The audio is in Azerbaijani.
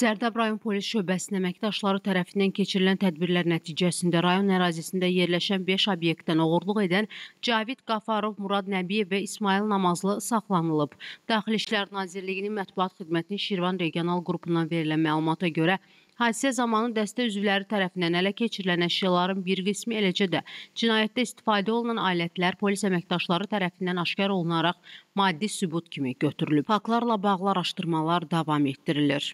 Zərdab rayon polis şöbəsinin əməkdaşları tərəfindən keçirilən tədbirlər nəticəsində rayon ərazisində yerləşən 5 obyektdən oğurluq edən Cavid Qafarov, Murad Nəbiyev və İsmail Namazlı saxlanılıb. Daxili İşlər Nazirliyinin mətbuat xidmətinin Şirvan regional qrupundan verilən məlumata görə Hadisə zamanı dəstə üzvləri tərəfindən ələ keçirilən əşyaların bir qismi eləcə də cinayətdə istifadə olunan alətlər polis əməkdaşları tərəfindən aşkar olunaraq maddi sübut kimi götürülüb. Faktlarla bağlı araşdırmalar davam etdirilir.